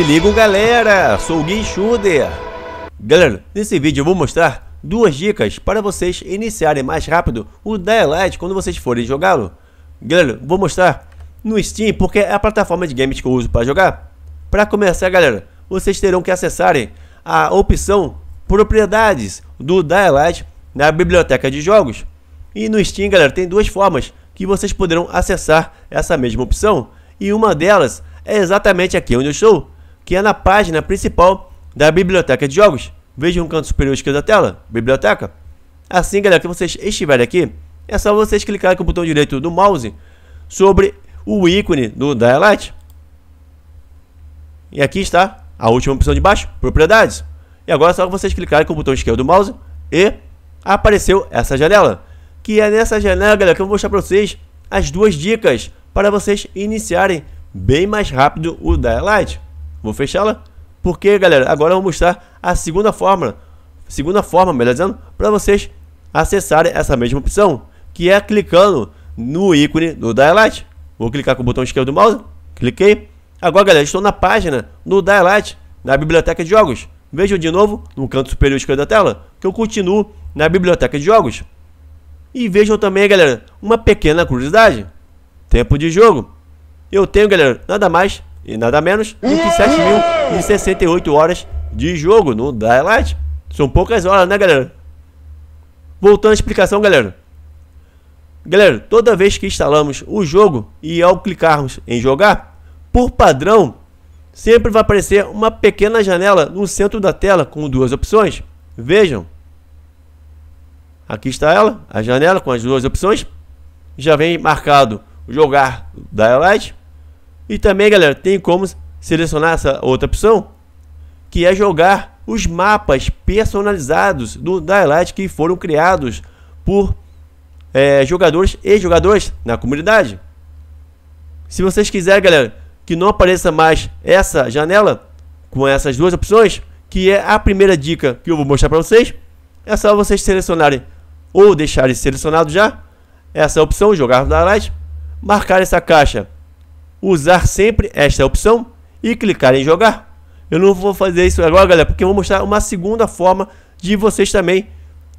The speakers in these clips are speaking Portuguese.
Se liga galera, sou o Gui Schuder. Galera, nesse vídeo eu vou mostrar duas dicas para vocês iniciarem mais rápido o Daylight quando vocês forem jogá-lo. Galera, vou mostrar no Steam porque é a plataforma de games que eu uso para jogar. Para começar galera, vocês terão que acessarem a opção propriedades do Daylight na biblioteca de jogos. E no Steam galera, tem duas formas que vocês poderão acessar essa mesma opção. E uma delas é exatamente aqui onde eu estou, que é na página principal da biblioteca de jogos. Veja um canto superior esquerdo da tela, biblioteca. Assim, galera, que vocês estiverem aqui, é só vocês clicarem com o botão direito do mouse sobre o ícone do Dialight. E aqui está a última opção de baixo, propriedades. E agora é só vocês clicarem com o botão esquerdo do mouse e apareceu essa janela. Que é nessa janela, galera, que eu vou mostrar para vocês as duas dicas para vocês iniciarem bem mais rápido o Dialight. Vou fechá-la. Porque, galera, agora eu vou mostrar a segunda fórmula. Segunda forma, melhor dizendo, para vocês acessarem essa mesma opção. Que é clicando no ícone do Dialight. Vou clicar com o botão esquerdo do mouse. Cliquei. Agora, galera, estou na página do Dialight, na biblioteca de jogos. Vejam de novo, no canto superior esquerdo da tela, que eu continuo na biblioteca de jogos. E vejam também, galera, uma pequena curiosidade. Tempo de jogo. Eu tenho, galera, nada mais e nada menos do que 7.068 horas de jogo no Daylight. São poucas horas, né, galera? Voltando à explicação, galera. Galera, toda vez que instalamos o jogo e ao clicarmos em jogar, por padrão, sempre vai aparecer uma pequena janela no centro da tela com duas opções. Vejam. Aqui está ela, a janela com as duas opções. Já vem marcado jogar Daylight e também, galera, tem como selecionar essa outra opção, que é jogar os mapas personalizados do Daylight que foram criados por é, jogadores e jogadores na comunidade. Se vocês quiserem, galera, que não apareça mais essa janela com essas duas opções, que é a primeira dica que eu vou mostrar para vocês, é só vocês selecionarem ou deixarem selecionado já essa opção, jogar no Daylight, marcar essa caixa usar sempre esta opção e clicar em jogar. Eu não vou fazer isso agora, galera, porque eu vou mostrar uma segunda forma de vocês também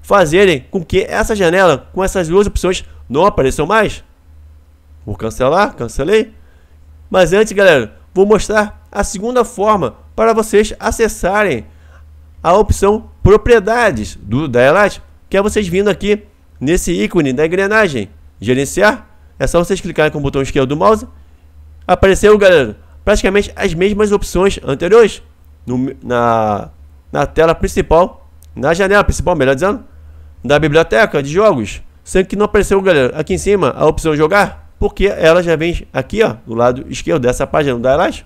fazerem com que essa janela, com essas duas opções, não apareçam mais. Vou cancelar, cancelei. Mas antes, galera, vou mostrar a segunda forma para vocês acessarem a opção propriedades do Dialite, que é vocês vindo aqui nesse ícone da engrenagem, gerenciar. É só vocês clicarem com o botão esquerdo do mouse Apareceu, galera, praticamente as mesmas opções anteriores no, na, na tela principal, na janela principal, melhor dizendo, da biblioteca de jogos. Sendo que não apareceu, galera, aqui em cima a opção jogar, porque ela já vem aqui, ó, do lado esquerdo dessa página do Elas.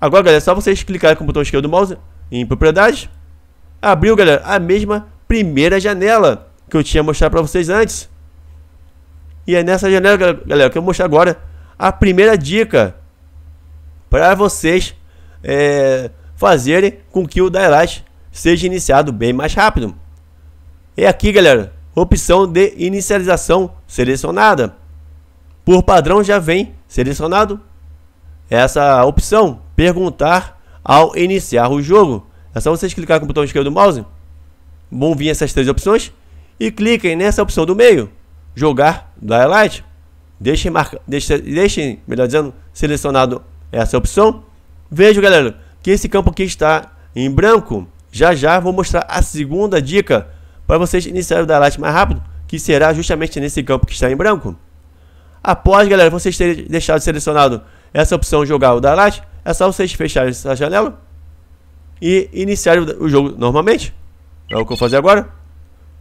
Agora, galera, é só vocês clicarem com o botão esquerdo do mouse em propriedades. Abriu, galera, a mesma primeira janela que eu tinha mostrado para vocês antes. E é nessa janela, galera, que eu vou mostrar agora a primeira dica para vocês é, fazerem com que o Daylight seja iniciado bem mais rápido. É aqui, galera, opção de inicialização selecionada. Por padrão já vem selecionado essa opção, perguntar ao iniciar o jogo. É só vocês clicar com o botão esquerdo do mouse, vão vir essas três opções e cliquem nessa opção do meio, jogar Daylight, deixem, marca, deixem, deixem, melhor dizendo, selecionado essa opção. Vejo, galera, que esse campo aqui está em branco. Já já vou mostrar a segunda dica para vocês iniciarem o Light mais rápido, que será justamente nesse campo que está em branco. Após, galera, vocês terem deixado selecionado essa opção jogar o Light, é só vocês fecharem essa janela e iniciar o jogo normalmente. É o que eu vou fazer agora.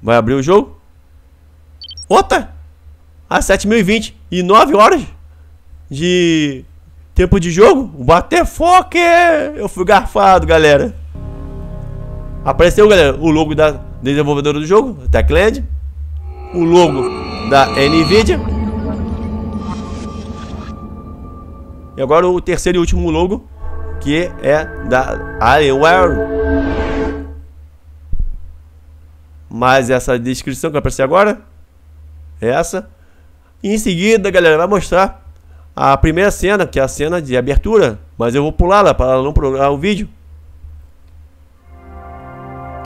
Vai abrir o jogo outra a 7.020 e 9 horas de tempo de jogo. O Botafogo eu fui garfado, galera. Apareceu, galera, o logo da desenvolvedora do jogo, Techland, o logo da Nvidia. E agora o terceiro e último logo, que é da Alienware. Mas essa descrição que vai aparecer agora essa. E em seguida, galera, vai mostrar a primeira cena, que é a cena de abertura. Mas eu vou pular lá para não programar ah, o vídeo.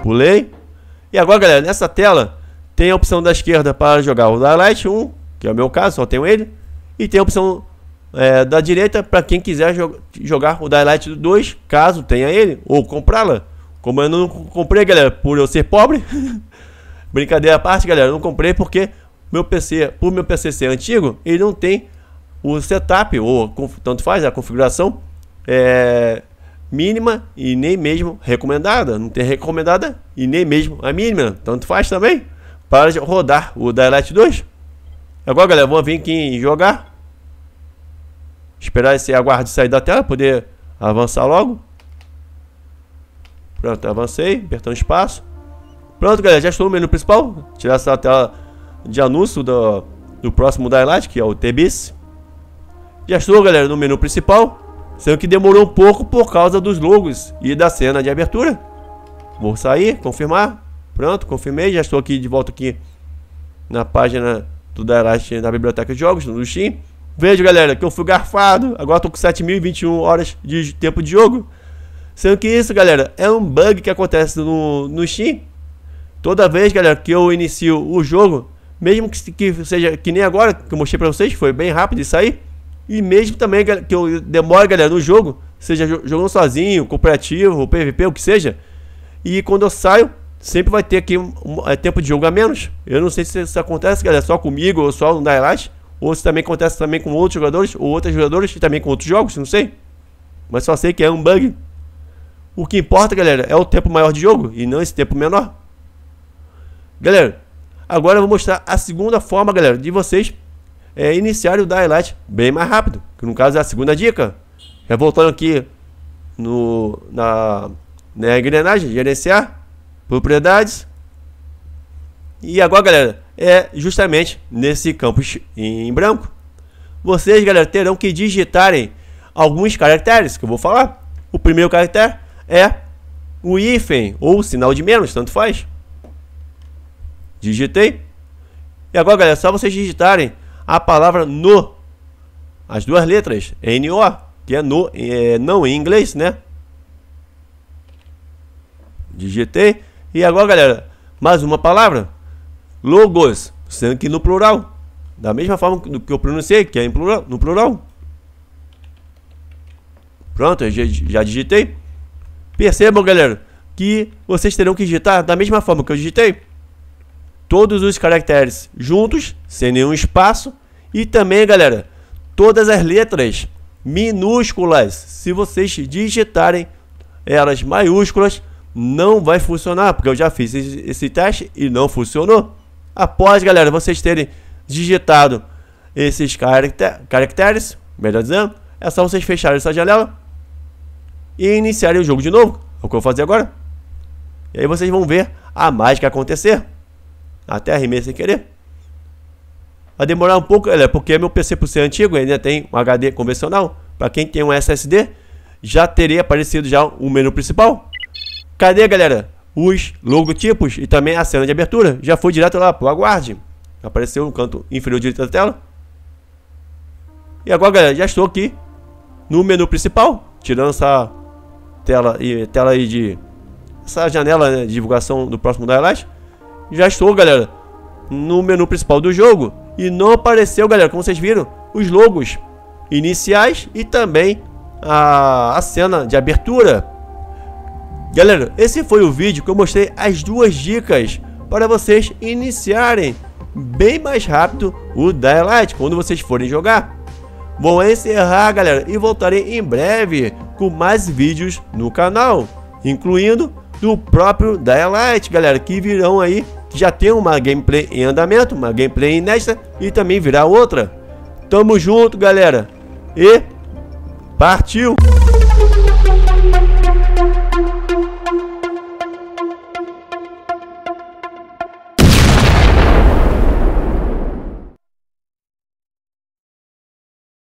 Pulei. E agora, galera, nessa tela tem a opção da esquerda para jogar o Light 1, que é o meu caso, só tenho ele. E tem a opção é, da direita para quem quiser jo jogar o Daylight 2, caso tenha ele, ou comprá-la. Como eu não comprei, galera, por eu ser pobre. Brincadeira à parte, galera, eu não comprei porque meu PC, por meu PC ser antigo, ele não tem o setup, ou tanto faz, a configuração é, mínima e nem mesmo recomendada. Não tem recomendada e nem mesmo a mínima, tanto faz também, para rodar o Daylight 2. Agora, galera, vou vir aqui em jogar. Esperar esse aguardo sair da tela, poder avançar logo. Pronto, avancei, apertando espaço. Pronto, galera, já estou no menu principal. Tirar essa tela de anúncio do, do próximo Daylight, que é o TBS. Já estou, galera, no menu principal, sendo que demorou um pouco por causa dos logos e da cena de abertura. Vou sair, confirmar. Pronto, confirmei. Já estou aqui de volta aqui na página do Daylight da Biblioteca de Jogos, no Steam. Vejo, galera, que eu fui garfado. Agora estou com 7.021 horas de tempo de jogo. Sendo que isso, galera, é um bug que acontece no, no Steam. Toda vez, galera, que eu inicio o jogo, mesmo que, que seja que nem agora, que eu mostrei para vocês, foi bem rápido isso aí. E mesmo também que eu demore, galera, no jogo, seja jogando sozinho, cooperativo, PVP, o que seja. E quando eu saio, sempre vai ter aqui um, um, é, tempo de jogo a menos. Eu não sei se isso acontece, galera, só comigo ou só no Daylight. Ou se também acontece também com outros jogadores, ou outros jogadores, e também com outros jogos, não sei. Mas só sei que é um bug. O que importa, galera, é o tempo maior de jogo e não esse tempo menor. Galera, Agora eu vou mostrar a segunda forma, galera, de vocês é, iniciarem o Daylight bem mais rápido. Que no caso é a segunda dica. É voltando aqui no, na, na né, engrenagem, gerenciar, propriedades. E agora, galera, é justamente nesse campo em branco. Vocês, galera, terão que digitarem alguns caracteres que eu vou falar. O primeiro caractere é o hífen ou o sinal de menos, tanto faz. Digitei. E agora, galera, é só vocês digitarem a palavra no. As duas letras, n o que é no, é, não em inglês, né? Digitei. E agora, galera, mais uma palavra. Logos, sendo que no plural. Da mesma forma que eu pronunciei, que é em plural, no plural. Pronto, já, já digitei. Percebam, galera, que vocês terão que digitar da mesma forma que eu digitei todos os caracteres juntos, sem nenhum espaço. E também, galera, todas as letras minúsculas, se vocês digitarem elas maiúsculas, não vai funcionar, porque eu já fiz esse teste e não funcionou. Após, galera, vocês terem digitado esses caracteres, melhor dizendo, é só vocês fecharem essa janela e iniciarem o jogo de novo. É o que eu vou fazer agora. E aí vocês vão ver a mágica acontecer. Até arremei sem querer. Vai demorar um pouco, é porque meu PC por ser antigo, ainda tem um HD convencional. Para quem tem um SSD, já teria aparecido já o menu principal. Cadê, galera? Os logotipos e também a cena de abertura. Já foi direto lá pro aguarde. Apareceu no canto inferior direito da tela. E agora, galera, já estou aqui no menu principal, tirando essa tela e tela aí de essa janela né, de divulgação do próximo Dialight já estou, galera, no menu principal do jogo. E não apareceu, galera, como vocês viram, os logos iniciais e também a, a cena de abertura. Galera, esse foi o vídeo que eu mostrei as duas dicas para vocês iniciarem bem mais rápido o Daylight quando vocês forem jogar. Vou encerrar, galera, e voltarei em breve com mais vídeos no canal, incluindo do próprio Daylight, galera, que virão aí já tem uma gameplay em andamento, uma gameplay inédita e também virá outra. Tamo junto, galera. E partiu!